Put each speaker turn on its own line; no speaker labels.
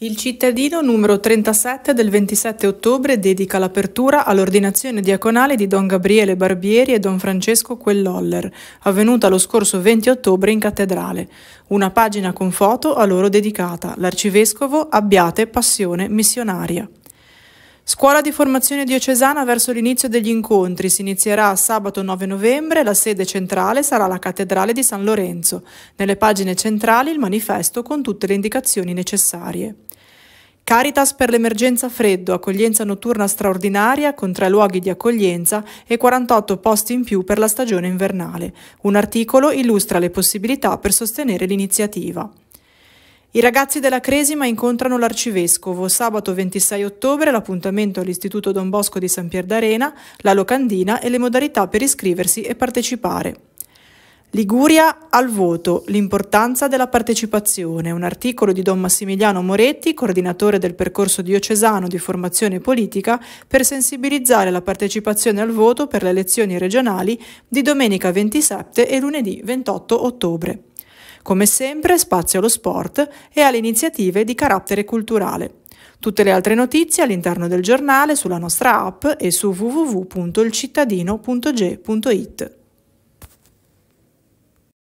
Il cittadino numero 37 del 27 ottobre dedica l'apertura all'ordinazione diaconale di Don Gabriele Barbieri e Don Francesco Quelloller, avvenuta lo scorso 20 ottobre in cattedrale. Una pagina con foto a loro dedicata, l'arcivescovo Abbiate Passione Missionaria. Scuola di formazione diocesana verso l'inizio degli incontri. Si inizierà sabato 9 novembre. La sede centrale sarà la Cattedrale di San Lorenzo. Nelle pagine centrali il manifesto con tutte le indicazioni necessarie. Caritas per l'emergenza freddo, accoglienza notturna straordinaria con tre luoghi di accoglienza e 48 posti in più per la stagione invernale. Un articolo illustra le possibilità per sostenere l'iniziativa. I ragazzi della Cresima incontrano l'arcivescovo. Sabato 26 ottobre l'appuntamento all'Istituto Don Bosco di San Pier d'Arena, la locandina e le modalità per iscriversi e partecipare. Liguria al voto, l'importanza della partecipazione, un articolo di Don Massimiliano Moretti, coordinatore del percorso diocesano di formazione politica, per sensibilizzare la partecipazione al voto per le elezioni regionali di domenica 27 e lunedì 28 ottobre. Come sempre spazio allo sport e alle iniziative di carattere culturale. Tutte le altre notizie all'interno del giornale, sulla nostra app e su www.ilcittadino.ge.it.